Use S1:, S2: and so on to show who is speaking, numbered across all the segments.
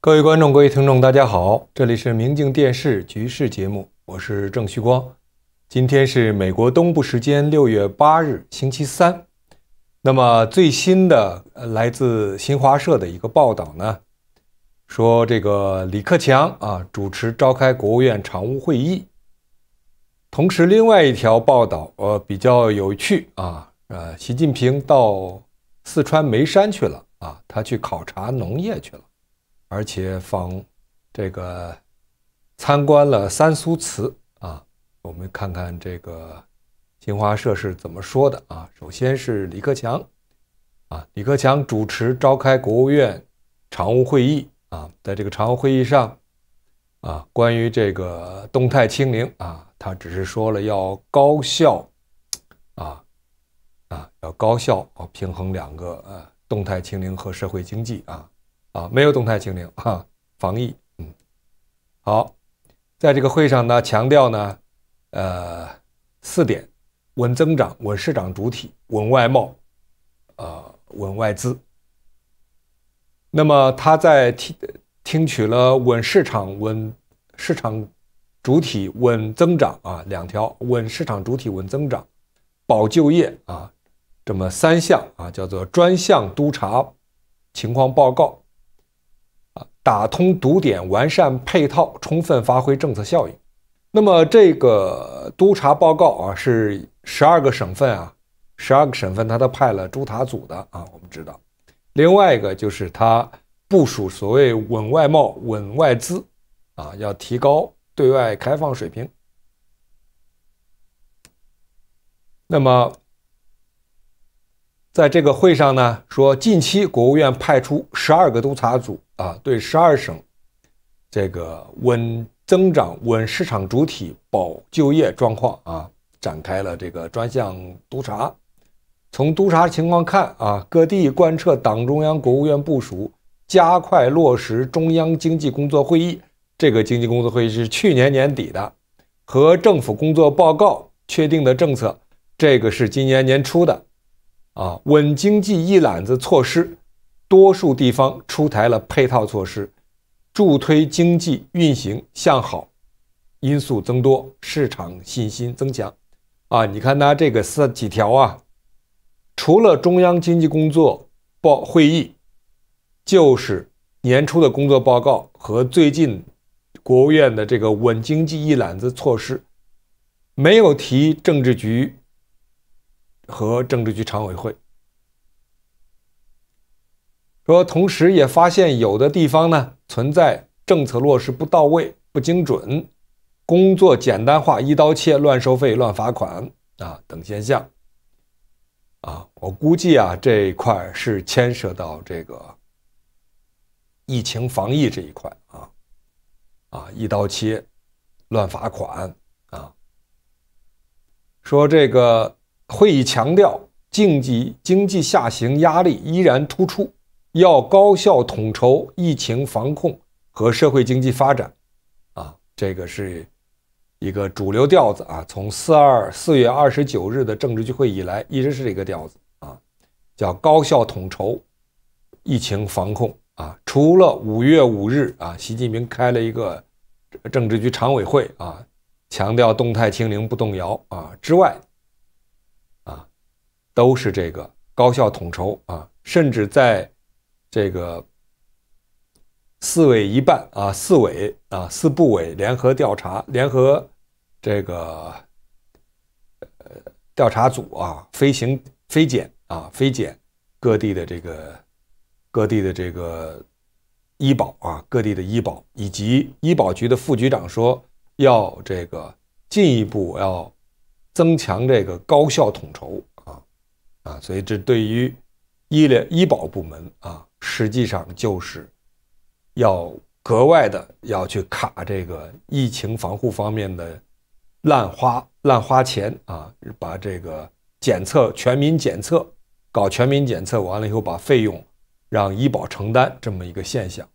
S1: 各位观众，各位听众，大家好，这里是《明镜电视局势》节目，我是郑旭光。今天是美国东部时间六月八日，星期三。那么最新的来自新华社的一个报道呢，说这个李克强啊主持召开国务院常务会议。同时，另外一条报道，呃，比较有趣啊，呃，习近平到四川眉山去了啊，他去考察农业去了。而且访这个参观了三苏祠啊，我们看看这个新华社是怎么说的啊。首先是李克强啊，李克强主持召开国务院常务会议啊，在这个常务会议上啊，关于这个动态清零啊，他只是说了要高效啊啊，要高效啊，平衡两个呃动态清零和社会经济啊。啊，没有动态清零啊，防疫嗯，好，在这个会上呢，强调呢，呃，四点稳增长、稳市场主体、稳外贸，呃，稳外资。那么他在听听取了稳市场、稳市场主体、稳增长啊两条，稳市场主体、稳增长、保就业啊，这么三项啊，叫做专项督查情况报告。打通堵点，完善配套，充分发挥政策效应。那么，这个督查报告啊，是十二个省份啊，十二个省份他都派了督查组的啊。我们知道，另外一个就是他部署所谓稳外贸、稳外资，啊，要提高对外开放水平。那么。在这个会上呢，说近期国务院派出十二个督查组啊，对十二省这个稳增长、稳市场主体、保就业状况啊，展开了这个专项督查。从督查情况看啊，各地贯彻党中央、国务院部署，加快落实中央经济工作会议这个经济工作会议是去年年底的，和政府工作报告确定的政策，这个是今年年初的。啊，稳经济一揽子措施，多数地方出台了配套措施，助推经济运行向好，因素增多，市场信心增强。啊，你看它这个是几条啊？除了中央经济工作报会议，就是年初的工作报告和最近国务院的这个稳经济一揽子措施，没有提政治局。和政治局常委会说，同时也发现有的地方呢存在政策落实不到位、不精准，工作简单化、一刀切、乱收费、乱罚款啊等现象。啊，我估计啊，这一块是牵涉到这个疫情防疫这一块啊啊，一刀切、乱罚款啊。说这个。会议强调，经济经济下行压力依然突出，要高效统筹疫情防控和社会经济发展。啊，这个是一个主流调子啊。从四二四月二十九日的政治局会以来，一直是这个调子啊，叫高效统筹疫情防控啊。除了五月五日啊，习近平开了一个政治局常委会啊，强调动态清零不动摇啊之外。都是这个高效统筹啊，甚至在，这个四委一办啊，四委啊，四部委联合调查，联合这个呃调查组啊，飞行飞检啊，飞检各地的这个各地的这个医保啊，各地的医保以及医保局的副局长说要这个进一步要增强这个高效统筹。啊，所以这对于医疗医保部门啊，实际上就是要格外的要去卡这个疫情防护方面的滥花滥花钱啊，把这个检测全民检测搞全民检测完了以后，把费用让医保承担这么一个现象。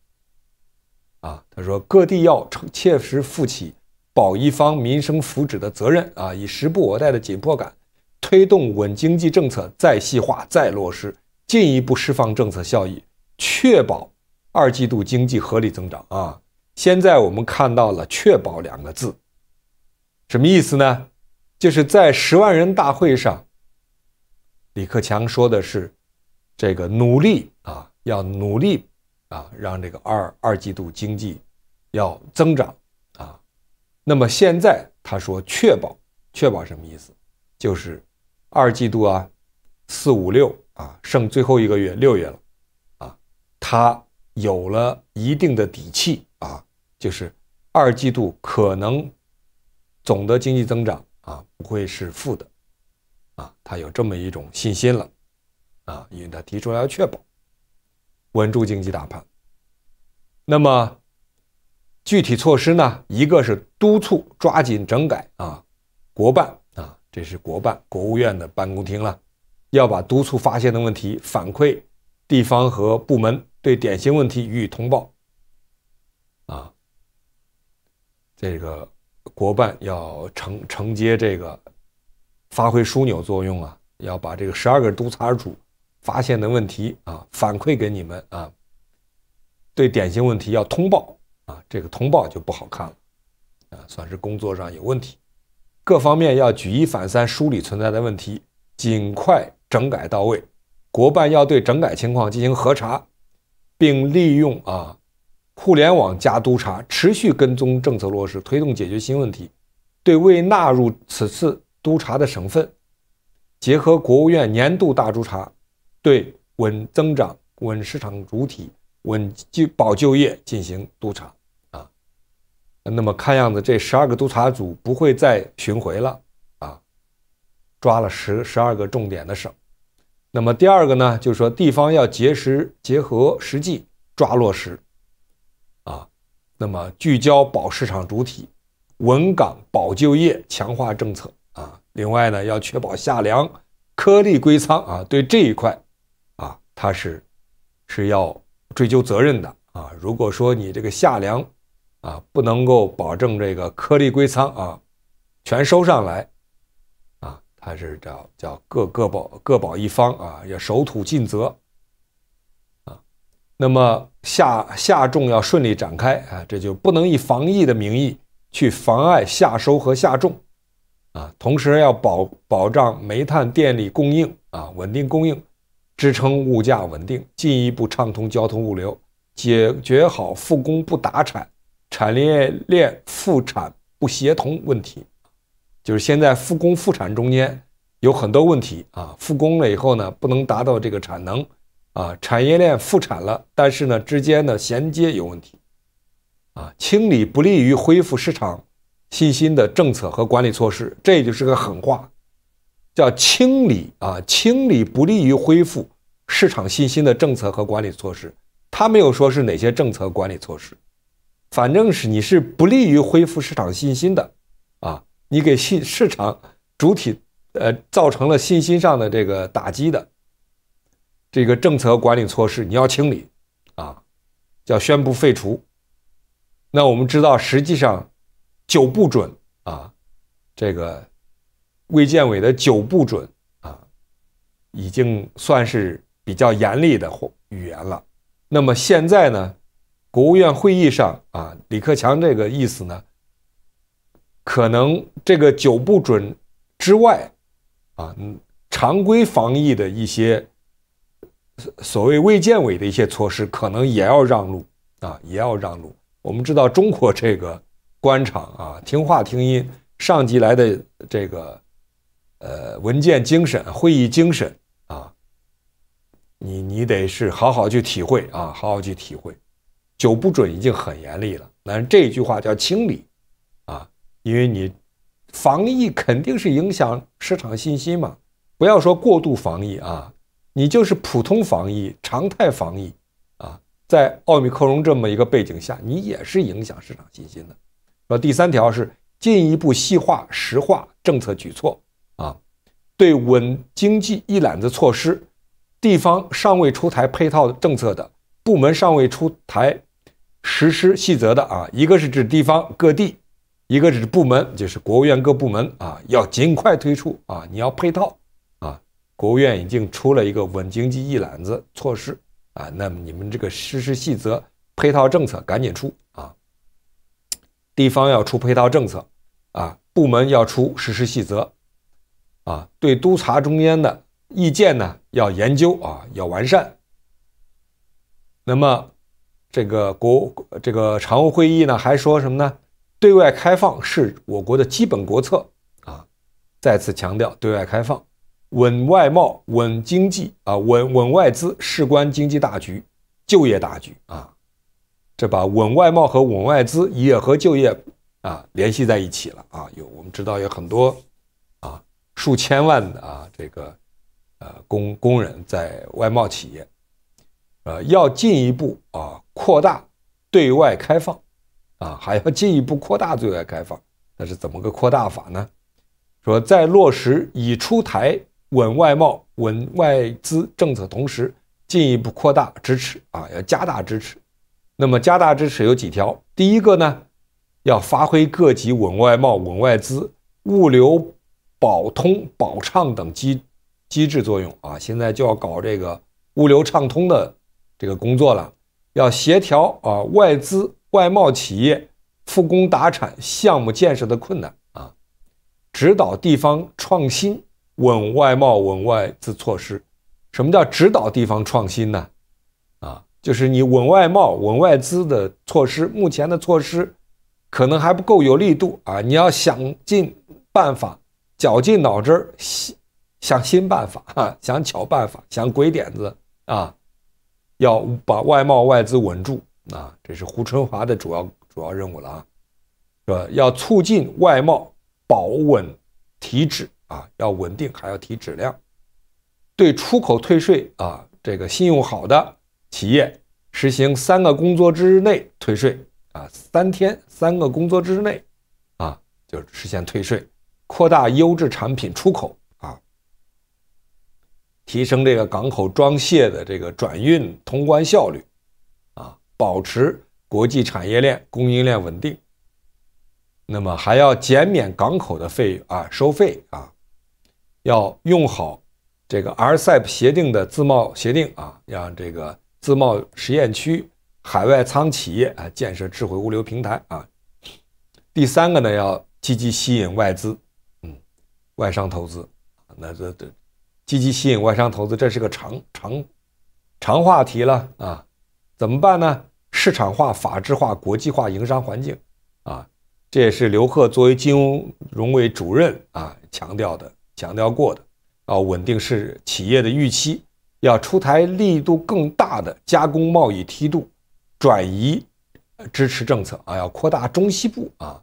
S1: 啊，他说各地要切实负起保一方民生福祉的责任啊，以时不我待的紧迫感。推动稳经济政策再细化再落实，进一步释放政策效益，确保二季度经济合理增长啊！现在我们看到了“确保”两个字，什么意思呢？就是在十万人大会上，李克强说的是这个努力啊，要努力啊，让这个二二季度经济要增长啊。那么现在他说“确保”，“确保”什么意思？就是。二季度啊，四五六啊，剩最后一个月六月了，啊，他有了一定的底气啊，就是二季度可能总的经济增长啊不会是负的，啊，他有这么一种信心了，啊，因为他提出来要确保稳住经济大盘，那么具体措施呢，一个是督促抓紧整改啊，国办。这是国办、国务院的办公厅了，要把督促发现的问题反馈地方和部门，对典型问题予以通报。啊，这个国办要承承接这个，发挥枢纽作用啊，要把这个十二个督查组发现的问题啊反馈给你们啊，对典型问题要通报啊，这个通报就不好看了，啊，算是工作上有问题。各方面要举一反三，梳理存在的问题，尽快整改到位。国办要对整改情况进行核查，并利用啊互联网加督查，持续跟踪政策落实，推动解决新问题。对未纳入此次督查的省份，结合国务院年度大督查，对稳增长、稳市场主体、稳就保就业进行督查。那么看样子，这十二个督查组不会再巡回了，啊，抓了十十二个重点的省。那么第二个呢，就是说地方要结合实际抓落实，啊，那么聚焦保市场主体、稳岗保就业，强化政策啊。另外呢，要确保夏粮颗粒归仓啊。对这一块，啊，他是是要追究责任的啊。如果说你这个夏粮，啊，不能够保证这个颗粒归仓啊，全收上来啊，它是叫叫各各保各保一方啊，要守土尽责啊。那么下下种要顺利展开啊，这就不能以防疫的名义去妨碍下收和下种啊。同时要保保障煤炭电力供应啊，稳定供应，支撑物价稳定，进一步畅通交通物流，解决好复工不打产。产业链复产不协同问题，就是现在复工复产中间有很多问题啊。复工了以后呢，不能达到这个产能，啊，产业链复产了，但是呢，之间的衔接有问题，啊，清理不利于恢复市场信心的政策和管理措施，这就是个狠话，叫清理啊，清理不利于恢复市场信心的政策和管理措施。他没有说是哪些政策管理措施。反正是你是不利于恢复市场信心的，啊，你给信市场主体呃造成了信心上的这个打击的这个政策管理措施，你要清理啊，叫宣布废除。那我们知道，实际上“九不准”啊，这个卫健委的“九不准”啊，已经算是比较严厉的或语言了。那么现在呢？国务院会议上啊，李克强这个意思呢，可能这个九不准之外，啊，嗯，常规防疫的一些所所谓卫健委的一些措施，可能也要让路啊，也要让路。我们知道中国这个官场啊，听话听音，上级来的这个呃文件精神、会议精神啊，你你得是好好去体会啊，好好去体会。九不准已经很严厉了，但是这一句话叫清理，啊，因为你防疫肯定是影响市场信心嘛，不要说过度防疫啊，你就是普通防疫、常态防疫啊，在奥密克戎这么一个背景下，你也是影响市场信心的。说第三条是进一步细化实化政策举措啊，对稳经济一揽子措施，地方尚未出台配套政策的部门尚未出台。实施细则的啊，一个是指地方各地，一个是指部门，就是国务院各部门啊，要尽快推出啊，你要配套啊。国务院已经出了一个稳经济一揽子措施啊，那么你们这个实施细则配套政策赶紧出啊，地方要出配套政策啊，部门要出实施细则啊，对督察中间的意见呢要研究啊，要完善。那么。这个国这个常务会议呢，还说什么呢？对外开放是我国的基本国策啊，再次强调对外开放，稳外贸、稳经济啊，稳稳外资事关经济大局、就业大局啊。这把稳外贸和稳外资也和就业啊联系在一起了啊。有我们知道有很多啊数千万的啊这个呃工工人在外贸企业，呃要进一步啊。扩大对外开放啊，还要进一步扩大对外开放，那是怎么个扩大法呢？说在落实已出台稳外贸、稳外资政策同时，进一步扩大支持啊，要加大支持。那么加大支持有几条？第一个呢，要发挥各级稳外贸、稳外资、物流保通保畅等机机制作用啊，现在就要搞这个物流畅通的这个工作了。要协调啊外资外贸企业复工达产项目建设的困难啊，指导地方创新稳外贸稳外资措施。什么叫指导地方创新呢？啊，就是你稳外贸稳外资的措施，目前的措施可能还不够有力度啊，你要想尽办法，绞尽脑汁儿想新办法，哈，想巧办法，想鬼点子啊。要把外贸外资稳住啊，这是胡春华的主要主要任务了啊，是吧？要促进外贸保稳提质啊，要稳定还要提质量。对出口退税啊，这个信用好的企业实行三个工作日内退税啊，三天三个工作日内啊就实现退税，扩大优质产品出口。提升这个港口装卸的这个转运通关效率，啊，保持国际产业链供应链稳定。那么还要减免港口的费啊，收费啊，要用好这个 RCEP 协定的自贸协定啊，让这个自贸实验区海外仓企业啊，建设智慧物流平台啊。第三个呢，要积极吸引外资，嗯，外商投资，那这这。积极吸引外商投资，这是个长长长话题了啊！怎么办呢？市场化、法制化、国际化营商环境啊，这也是刘鹤作为金融委主任啊强调的、强调过的啊。稳定是企业的预期，要出台力度更大的加工贸易梯度转移支持政策啊。要扩大中西部啊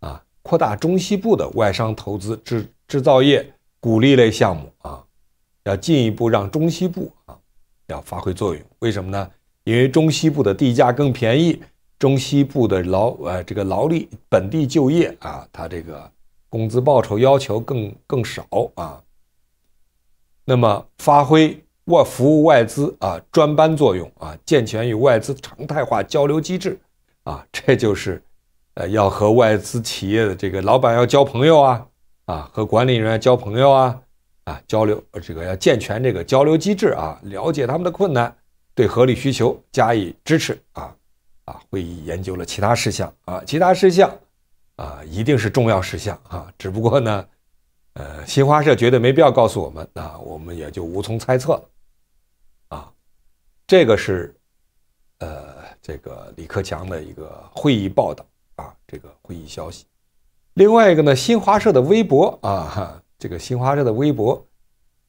S1: 啊，扩大中西部的外商投资制制造业。鼓励类项目啊，要进一步让中西部啊要发挥作用，为什么呢？因为中西部的地价更便宜，中西部的劳呃这个劳力本地就业啊，它这个工资报酬要求更更少啊。那么发挥外服务外资啊专班作用啊，健全与外资常态化交流机制啊，这就是呃要和外资企业的这个老板要交朋友啊。啊，和管理人员交朋友啊，啊，交流，这个要健全这个交流机制啊，了解他们的困难，对合理需求加以支持啊，啊，会议研究了其他事项啊，其他事项啊，一定是重要事项啊，只不过呢，呃，新华社绝对没必要告诉我们啊，我们也就无从猜测了啊，这个是呃，这个李克强的一个会议报道啊，这个会议消息。另外一个呢，新华社的微博啊，这个新华社的微博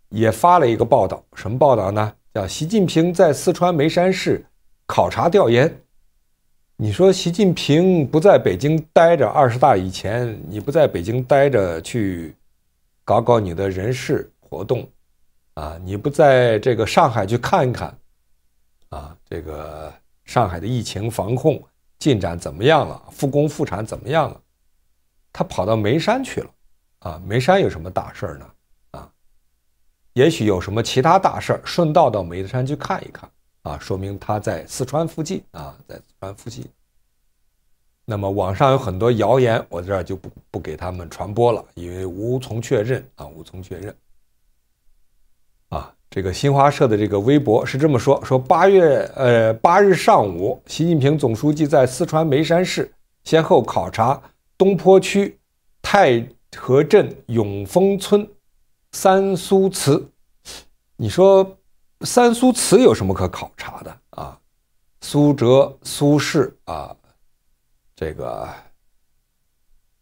S1: 也发了一个报道，什么报道呢？叫习近平在四川眉山市考察调研。你说习近平不在北京待着，二十大以前你不在北京待着去搞搞你的人事活动啊？你不在这个上海去看一看啊？这个上海的疫情防控进展怎么样了？复工复产怎么样了？他跑到眉山去了，啊，眉山有什么大事儿呢？啊，也许有什么其他大事儿，顺道到眉山去看一看，啊，说明他在四川附近，啊，在四川附近。那么网上有很多谣言，我这儿就不不给他们传播了，因为无从确认，啊，无从确认。啊，这个新华社的这个微博是这么说：，说八月呃八日上午，习近平总书记在四川眉山市先后考察。东坡区太和镇永丰村三苏祠，你说三苏祠有什么可考察的啊？苏辙、苏轼啊，这个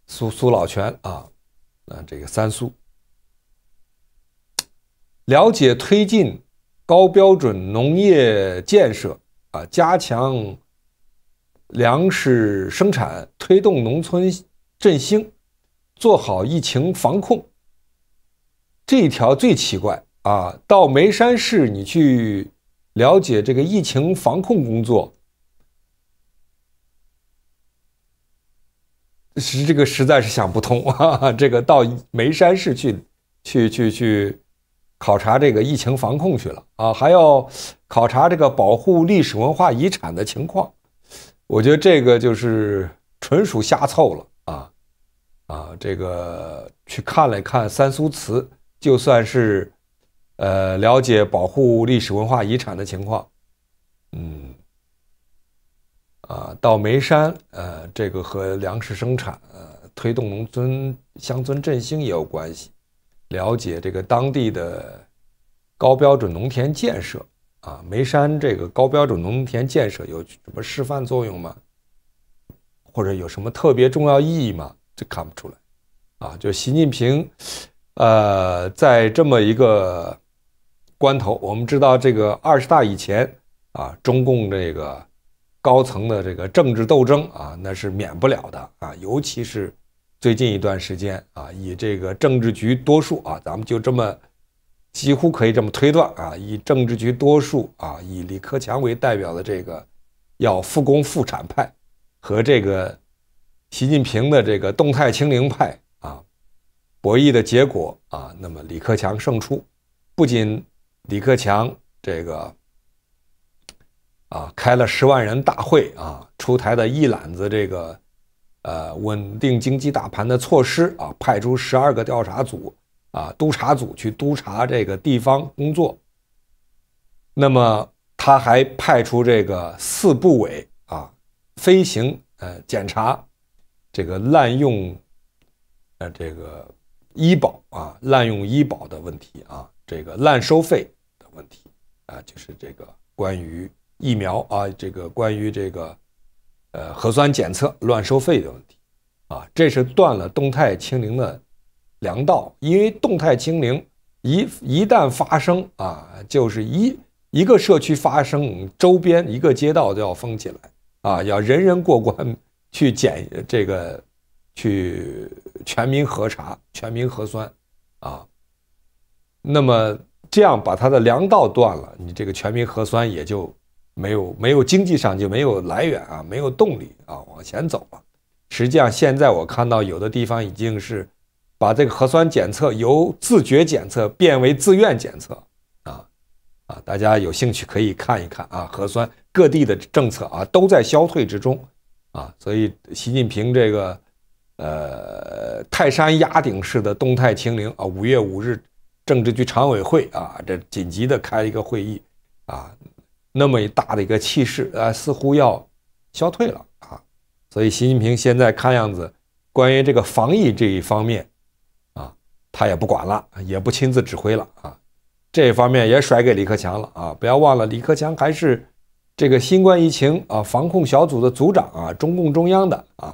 S1: 苏苏老泉啊，那这个三苏，了解推进高标准农业建设啊，加强粮食生产，推动农村。振兴，做好疫情防控。这一条最奇怪啊！到眉山市你去了解这个疫情防控工作，是这个实在是想不通啊！这个到眉山市去去去去考察这个疫情防控去了啊，还要考察这个保护历史文化遗产的情况，我觉得这个就是纯属瞎凑了。啊，这个去看了看三苏祠，就算是，呃，了解保护历史文化遗产的情况。嗯，啊，到眉山，呃，这个和粮食生产，呃，推动农村乡村振兴也有关系。了解这个当地的高标准农田建设啊，眉山这个高标准农田建设有什么示范作用吗？或者有什么特别重要意义吗？这看不出来，啊，就习近平，呃，在这么一个关头，我们知道这个二十大以前啊，中共这个高层的这个政治斗争啊，那是免不了的啊，尤其是最近一段时间啊，以这个政治局多数啊，咱们就这么几乎可以这么推断啊，以政治局多数啊，以李克强为代表的这个要复工复产派和这个。习近平的这个动态清零派啊，博弈的结果啊，那么李克强胜出。不仅李克强这个啊开了十万人大会啊，出台的一揽子这个呃稳定经济大盘的措施啊，派出十二个调查组啊督查组去督查这个地方工作。那么他还派出这个四部委啊飞行呃检查。这个滥用，呃，这个医保啊，滥用医保的问题啊，这个乱收费的问题啊，就是这个关于疫苗啊，这个关于这个，呃，核酸检测乱收费的问题啊，这是断了动态清零的粮道，因为动态清零一一旦发生啊，就是一一个社区发生，周边一个街道都要封起来啊，要人人过关。去检这个，去全民核查、全民核酸啊。那么这样把他的粮道断了，你这个全民核酸也就没有没有经济上就没有来源啊，没有动力啊往前走了。实际上现在我看到有的地方已经是把这个核酸检测由自觉检测变为自愿检测啊啊，大家有兴趣可以看一看啊，核酸各地的政策啊都在消退之中。啊，所以习近平这个，呃，泰山压顶式的动态清零啊，五月五日政治局常委会啊，这紧急的开了一个会议，啊，那么大的一个气势，啊，似乎要消退了啊。所以习近平现在看样子，关于这个防疫这一方面，啊，他也不管了，也不亲自指挥了啊，这方面也甩给李克强了啊。不要忘了，李克强还是。这个新冠疫情啊，防控小组的组长啊，中共中央的啊，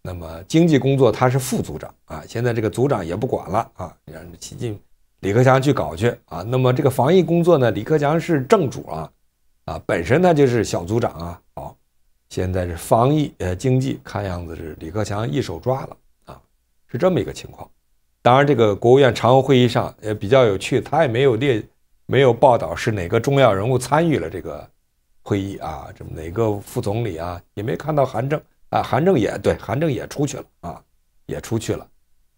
S1: 那么经济工作他是副组长啊，现在这个组长也不管了啊，让习近平、李克强去搞去啊。那么这个防疫工作呢，李克强是正主啊，啊，本身他就是小组长啊。好，现在是防疫呃经济，看样子是李克强一手抓了啊，是这么一个情况。当然，这个国务院常务会议上也比较有趣，他也没有列。没有报道是哪个重要人物参与了这个会议啊？这哪个副总理啊？也没看到韩正啊，韩正也对，韩正也出去了啊，也出去了。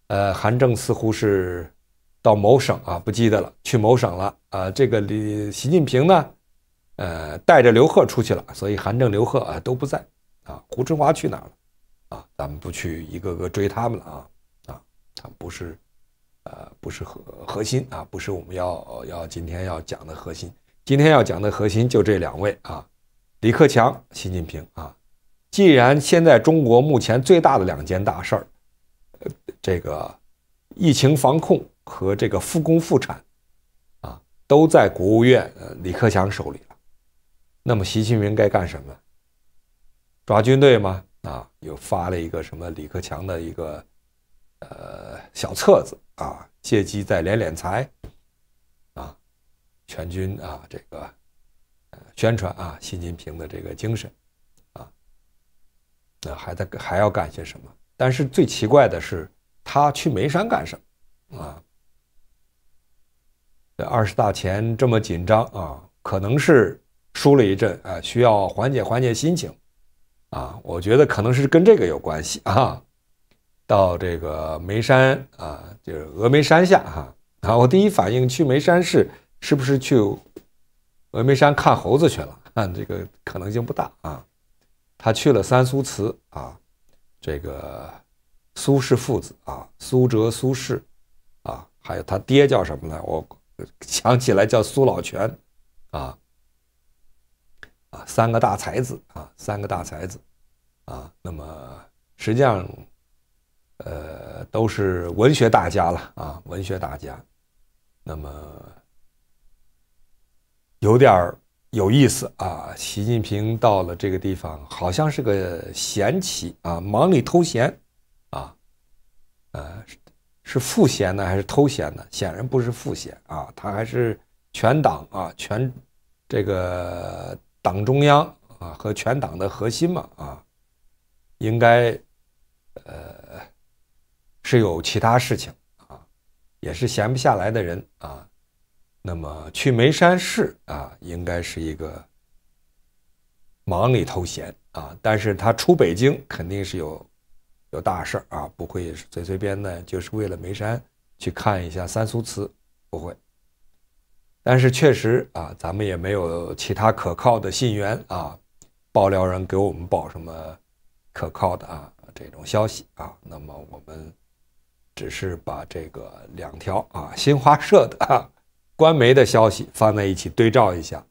S1: 呃，韩正似乎是到某省啊，不记得了，去某省了啊。这个李习近平呢，呃，带着刘鹤出去了，所以韩正、刘鹤啊都不在啊。胡春华去哪了？啊，咱们不去一个个追他们了啊啊，他不是。呃，不是核核心啊，不是我们要要今天要讲的核心。今天要讲的核心就这两位啊，李克强、习近平啊。既然现在中国目前最大的两件大事儿，这个疫情防控和这个复工复产啊，都在国务院李克强手里了，那么习近平该干什么？抓军队吗？啊，又发了一个什么李克强的一个呃小册子。啊，借机再敛敛财，啊，全军啊，这个宣传啊，习近平的这个精神，啊，那还在还要干些什么？但是最奇怪的是，他去眉山干什么？啊，这二十大前这么紧张啊，可能是输了一阵啊，需要缓解缓解心情，啊，我觉得可能是跟这个有关系啊。到这个眉山啊，就是峨眉山下哈啊！我第一反应去眉山是是不是去峨眉山看猴子去了？看这个可能性不大啊。他去了三苏祠啊，这个苏轼父子啊，苏辙、苏轼啊，还有他爹叫什么呢？我想起来叫苏老泉啊啊，三个大才子啊，三个大才子啊。那么实际上。呃，都是文学大家了啊，文学大家，那么有点儿有意思啊。习近平到了这个地方，好像是个闲棋啊，忙里偷闲啊，呃，是赋闲呢还是偷闲呢？显然不是赋闲啊，他还是全党啊，全这个党中央啊和全党的核心嘛啊，应该呃。是有其他事情啊，也是闲不下来的人啊。那么去眉山市啊，应该是一个忙里偷闲啊。但是他出北京肯定是有有大事啊，不会随随便便就是为了眉山去看一下三苏祠，不会。但是确实啊，咱们也没有其他可靠的信源啊，爆料人给我们报什么可靠的啊这种消息啊。那么我们。只是把这个两条啊新华社的，官媒的消息放在一起对照一下，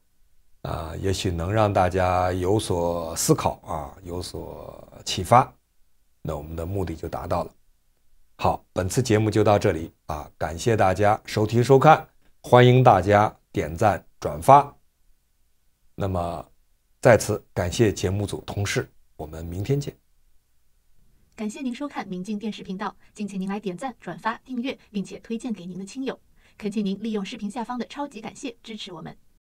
S1: 啊，也许能让大家有所思考啊，有所启发，那我们的目的就达到了。好，本次节目就到这里啊，感谢大家收听收看，欢迎大家点赞转发。那么在此感谢节目组同事，我们明天见。感谢您收看明镜电视频道。敬请您来点赞、转发、订阅，并且推荐给您的亲友。恳请您利用视频下方的超级感谢支持我们。